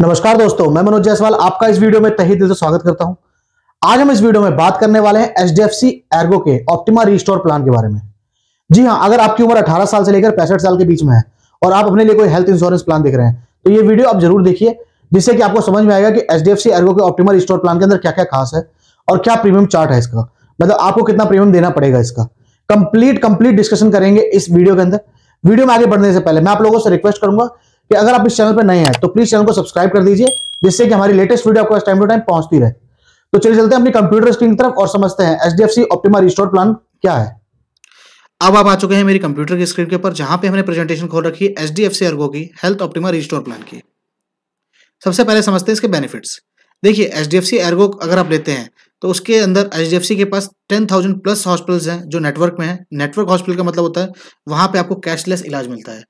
नमस्कार दोस्तों मैं मनोज जायसवाल आपका इस वीडियो में तही दिल से स्वागत करता हूं आज हम इस वीडियो में बात करने वाले हैं H D F C Ergo के ऑप्टिमा रिस्टोर प्लान के बारे में जी हाँ अगर आपकी उम्र 18 साल से लेकर पैंसठ साल के बीच में है और आप अपने लिए कोई हेल्थ इंश्योरेंस प्लान देख रहे हैं तो ये वीडियो आप जरूर देखिए जिससे कि आपको समझ में आएगा कि H D F C Ergo के ऑप्टिमा रिस्टोर प्लान के अंदर क्या क्या खास है और क्या प्रीमियम चार्ट है इसका मतलब आपको कितना प्रीमियम देना पड़ेगा इसका कंप्लीट कंप्लीट डिस्कशन करेंगे इस वीडियो के अंदर वीडियो में आगे बढ़ने से पहले मैं आप लोगों से रिक्वेस्ट करूंगा कि अगर आप इस चैनल पर नए हैं तो प्लीज चैनल को सब्सक्राइब कर दीजिए जिससे कि हमारी लेटेस्ट वीडियो आपको टाइम टू टाइम पहुंचती रहे तो चलिए चलते हैं अपनी कंप्यूटर स्क्रीन की तरफ और समझते हैं H D F C restore plan क्या है अब आप आ चुके हैं मेरी कंप्यूटर की स्क्रीन के ऊपर जहां पे हमने प्रेजेंटेशन खोल रखी है H D F C Ergo की हेल्थ ऑप्टिमा रिस्टोर प्लान की सबसे पहले समझते हैं इसके बेनिफिट्स देखिए H D F C Ergo अगर आप लेते हैं तो उसके अंदर एच डी एफ सी के पास टेन थाउजेंड प्लस हॉस्पिटल्स हैं जो नेटवर्क में है नेटवर्क हॉस्पिटल का मतलब होता है वहाँ पर आपको कैशलेस इलाज मिलता है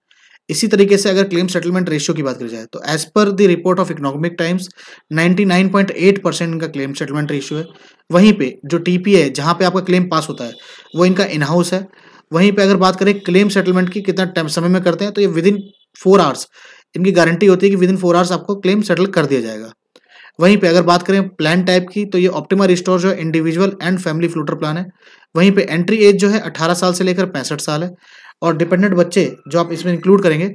इसी तरीके से अगर क्लेम सेटलमेंट रेशियो की बात की जाए तो as per the report of Economic Times 99.8 percent इनका क्लेम सेटलमेंट रेशियो है वहीं पे जो टी पी है जहाँ पे आपका क्लेम पास होता है वो इनका इनहाउस है वहीं पे अगर बात करें क्लेम सेटलमेंट की कितना टाइम समय में करते हैं तो ये विद इन फोर आवर्स इनकी गारंटी होती है कि विद इन फोर आवर्स आपको क्लेम सेटल कर दिया जाएगा वहीं पर अगर बात करें प्लान टाइप की तो ये ऑप्टिमा रिस्टोर जो है individual and family floater plan है वहीं पर एंट्री एज जो है अठारह साल से लेकर पैंसठ साल है और डिपेंडेंट बच्चे जो आप इसमें इंक्लूड करेंगे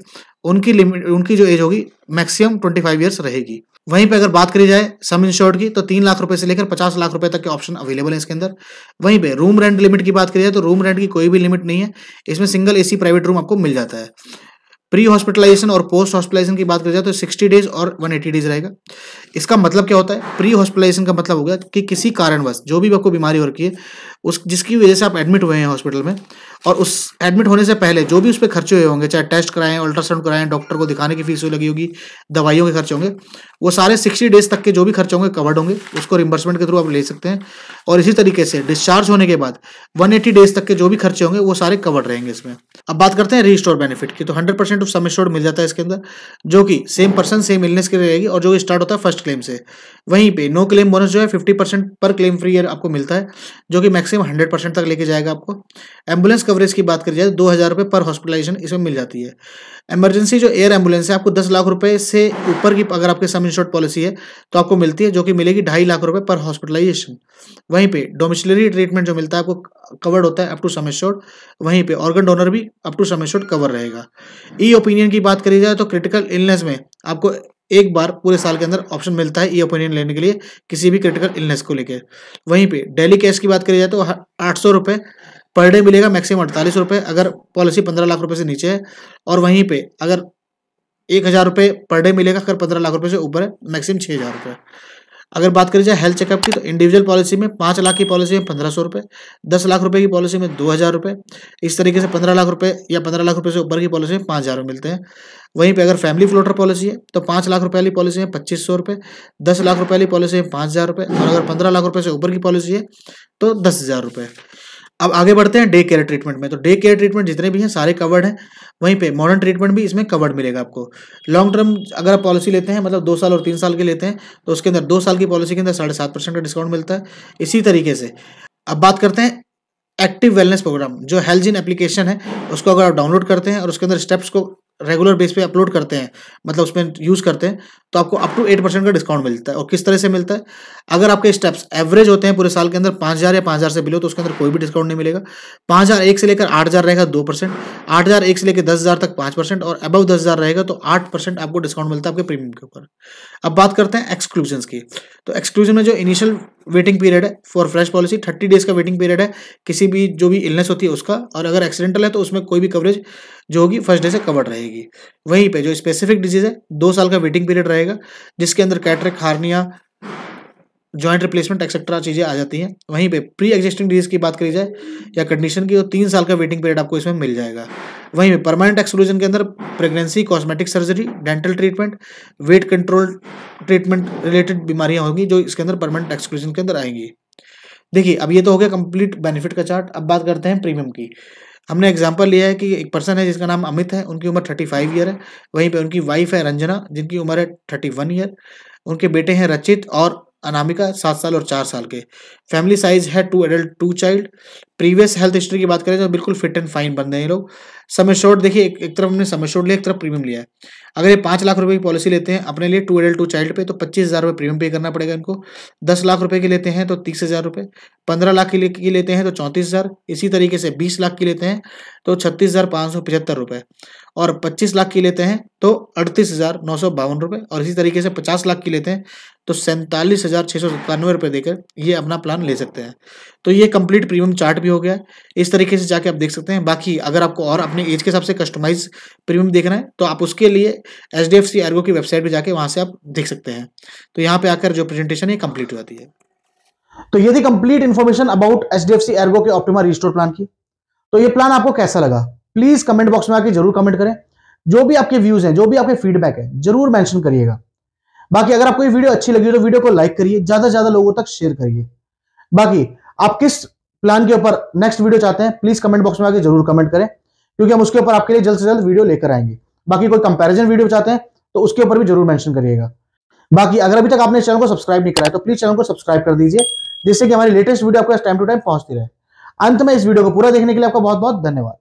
उनकी लिमिट उनकी जो एज होगी मैक्सिमम ट्वेंटी फाइव ईयर्स रहेगी वहीं पे अगर बात करी जाए सम इंश्योर्ड की तो तीन लाख रुपए से लेकर पचास लाख रुपए तक के ऑप्शन अवेलेबल हैं इसके अंदर वहीं पे रूम रेंट लिमिट की बात करी जाए तो रूम रेंट की कोई भी लिमिट नहीं है इसमें सिंगल एसी प्राइवेट रूम आपको मिल जाता है प्री हॉस्पिटलाइजेशन और पोस्ट हॉस्पिटलाइजेशन की बात करें जाए तो 60 डेज और 180 डेज रहेगा इसका मतलब क्या होता है प्री हॉस्पिटलाइजेशन का मतलब हो गया कि किसी कारणवश जो भी आपको बीमारी हो रखी है उस जिसकी वजह से आप एडमिट हुए हैं हॉस्पिटल में और उस एडमिट होने से पहले जो भी उस पर खर्चे हुए होंगे चाहे टेस्ट कराएं अल्ट्रासाउंड कराएं डॉक्टर को दिखाने की फीस लगी होगी दवाइयों के खर्चे होंगे वो सारे सिक्सटी डेज तक के जो भी खर्चे होंगे कवर्ड होंगे उसको रिम्बर्समेंट के थ्रू आप ले सकते हैं और इसी तरीके से डिस्चार्ज होने के बाद वन डेज तक के जो भी खर्चे होंगे वो सारे कवर्ड रहेंगे इसमें अब बात करते हैं रिस्टोर बेनिफिट की तो hundred percent of sum assured मिल जाता है इसके अंदर जो कि सेम पर्सन सेम इलनेस के रहेगी और जो स्टार्ट होता है फर्स्ट क्लेम से वहीं पे नो क्लेम बोनस जो है fifty percent per claim free year आपको मिलता है जो कि मैक्सिमम हंड्रेड परसेंट तक लेके जाएगा आपको एम्बुलेंस कवरेज की बात करी जाए तो दो हज़ार रुपये पर हॉस्पिटलाइजेशन इसमें मिल जाती है एमरजेंसी जो एयर एम्बुलेंस है आपको दस लाख रुपये से ऊपर की अगर आपके सम इंश्योर्ड पॉलिसी है तो आपको मिलती है जो कि मिलेगी ढाई लाख रुपये पर हॉस्पिटलाइजेशन वहीं पर डोमिशलरी ट्रीटमेंट जो मिलता है आपको कवर्ड होता है अप टू सम एश्योर्ड वहीं पर ऑर्गन डोनर भी up to sum assured cover रहेगा ई e ई ओपिनियन की बात करी जाए तो क्रिटिकल इलनेस में आपको एक बार पूरे साल के अंदर ऑप्शन मिलता है ई ओपिनियन लेने के लिए किसी भी क्रिटिकल इलनेस को लेकर वहीं पे डेली कैश की बात करी जाए तो आठ सौ रुपये पर डे मिलेगा मैक्सिमम अड़तालीस रुपये अगर पॉलिसी पंद्रह लाख रुपये से नीचे है और वहीं पे अगर एक हज़ार रुपये पर डे मिलेगा अगर पंद्रह लाख रुपये से ऊपर है मैक्सिमम छः हज़ार रुपये अगर बात करी जाए हेल्थ चेकअप की तो इंडिविजुअल पॉलिसी में पांच लाख की पॉलिसी में पंद्रह सौ रुपये दस लाख रुपये की पॉलिसी में दो हज़ार रुपये इस तरीके से पंद्रह लाख रुपये या पंद्रह लाख रुपये से ऊपर की पॉलिसी में पाँच हज़ार मिलते हैं वहीं पे अगर फैमिली फ्लोटर पॉलिसी है तो पाँच लाख रुपये वाली पॉलिसी में पच्चीस सौ रुपये दस लाख रुपये वाली पॉलिसी में पाँच हज़ार रुपये और अगर पंद्रह लाख रुपये से ऊपर की पॉलिसी है तो दस हज़ार रुपये अब आगे बढ़ते हैं डे केयर ट्रीटमेंट में तो डे केयर ट्रीटमेंट जितने भी हैं सारे कवर्ड हैं वहीं पे मॉडर्न ट्रीटमेंट भी इसमें कवर्ड मिलेगा आपको लॉन्ग टर्म अगर आप पॉलिसी लेते हैं मतलब दो साल और तीन साल के लेते हैं तो उसके अंदर दो साल की पॉलिसी के अंदर साढ़े सात परसेंट का डिस्काउंट मिलता है इसी तरीके से अब बात करते हैं एक्टिव वेलनेस प्रोग्राम जो हेल्थ एप्लीकेशन है उसको अगर आप डाउनलोड करते हैं और उसके अंदर स्टेप्स को रेगुलर बेस पे अपलोड करते हैं मतलब उसमें यूज़ करते हैं तो आपको अप टू एट परसेंट का डिस्काउंट मिलता है और किस तरह से मिलता है अगर आपके स्टेप्स एवरेज होते हैं पूरे साल के अंदर पाँच हज़ार या पाँच हज़ार से बिलो तो उसके अंदर कोई भी डिस्काउंट नहीं मिलेगा पाँच हज़ार एक से लेकर आठ हज़ार रहेगा दो परसेंट आठ हज़ार एक से लेकर दस हज़ार तक पाँच परसेंट और अबव दस हज़ार रहेगा तो आठ परसेंट आपको डिस्काउंट मिलता है आपके प्रीमियम के ऊपर अब बात करते हैं एक्सक्लूजन की तो एक्सक्लूजन में जो इनिशियल वेटिंग पीरियड है for fresh policy thirty days का वेटिंग पीरियड है किसी भी जो भी इलनेस होती है उसका और अगर एक्सीडेंटल है तो उसमें कोई भी कवरेज जो होगी फर्स्ट डे से कवर रहेगी वहीं पर जो स्पेसिफिक डिजीज है दो साल का वेटिंग पीरियड रहेगा जाएगा जिसके अंदर cataract hernia joint replacement etcetera चीज़ें आ जाती हैं वहीं पे प्री एग्जिस्टिंग डिजीज की बात करी जाए या कंडीशन की तो तीन साल का वेटिंग पीरियड आपको इसमें मिल जाएगा वहीं पे परमानेंट एक्सक्लूजन के अंदर pregnancy cosmetic surgery dental treatment weight control treatment related बीमारियाँ होंगी जो इसके अंदर परमानेंट एक्सक्लूजन के अंदर आएंगी देखिए अब ये तो हो गया कंप्लीट बेनिफिट का चार्ट अब बात करते हैं प्रीमियम की हमने एग्जाम्पल लिया है कि एक पर्सन है जिसका नाम अमित है उनकी उम्र थर्टी फाइव ईयर है वहीं पे उनकी वाइफ है रंजना जिनकी उम्र है थर्टी वन ईयर उनके बेटे हैं रचित और अनामिका सात साल और चार साल के फैमिली साइज है two adult two child previous health history की बात करें तो बिल्कुल फिट एंड फाइन रहे हैं ये लोग समय शोट देखिए एक, तरफ हमने समय शॉर्ट लिया एक तरफ प्रीमियम लिया है अगर ये पाँच लाख रुपए की पॉलिसी लेते हैं अपने लिए टू एडल्ट टू चाइल्ड पे तो पच्चीस हज़ार रुपये प्रीमियम पे करना पड़ेगा इनको दस लाख रुपए की लेते हैं तो तीस हज़ार रुपये पंद्रह लाख की लेते हैं तो चौंतीस हज़ार इसी तरीके से बीस लाख की लेते हैं तो छत्तीस हज़ार पाँच सौ पचहत्तर रुपये और पच्चीस लाख की लेते हैं तो अड़तीस हज़ार नौ सौ बावन रुपये और इसी तरीके से पचास लाख की लेते हैं तो सैंतालीस हज़ार छः सौ सत्तानवे रुपये देकर ये अपना प्लान ले सकते हैं तो ये कंप्लीट प्रीमियम चार्ट भी हो गया इस तरीके से जाके आप देख सकते हैं बाकी अगर आपको और अपने एज के हिसाब से कस्टमाइज प्रीमियम देखना है तो आप उसके लिए H D F C Ergo की वेबसाइट पर जाके वहाँ से आप देख सकते हैं तो यहाँ पर आकर जो प्रेजेंटेशन है कंप्लीट हो जाती है तो ये थी complete information about H D F C Ergo के ऑप्टिमा रिस्टोर प्लान की तो ये प्लान आपको कैसा लगा प्लीज कमेंट बॉक्स में आके जरूर कमेंट करें जो भी आपके व्यूज हैं जो भी आपके फीडबैक है जरूर मेंशन करिएगा बाकी अगर आपको ये वीडियो अच्छी लगी तो वीडियो को लाइक करिए ज्यादा से ज्यादा लोगों तक शेयर करिए बाकी आप किस प्लान के ऊपर नेक्स्ट वीडियो चाहते हैं प्लीज कमेंट बॉक्स में आके जरूर कमेंट करें क्योंकि हम उसके ऊपर आपके लिए जल्द से जल्द वीडियो लेकर आएंगे बाकी कोई कंपेरिजन वीडियो चाहते हैं तो उसके ऊपर भी जरूर मैंशन करिएगा बाकी अगर अभी तक आपने चैनल को सब्सक्राइब नहीं कराया तो प्लीज चैनल को सब्सक्राइब कर दीजिए जिससे कि हमारी लेटेस्ट वीडियो आपको टाइम टू टाइम पहुंचती रहे अंत में इस वीडियो को पूरा देखने के लिए आपका बहुत बहुत धन्यवाद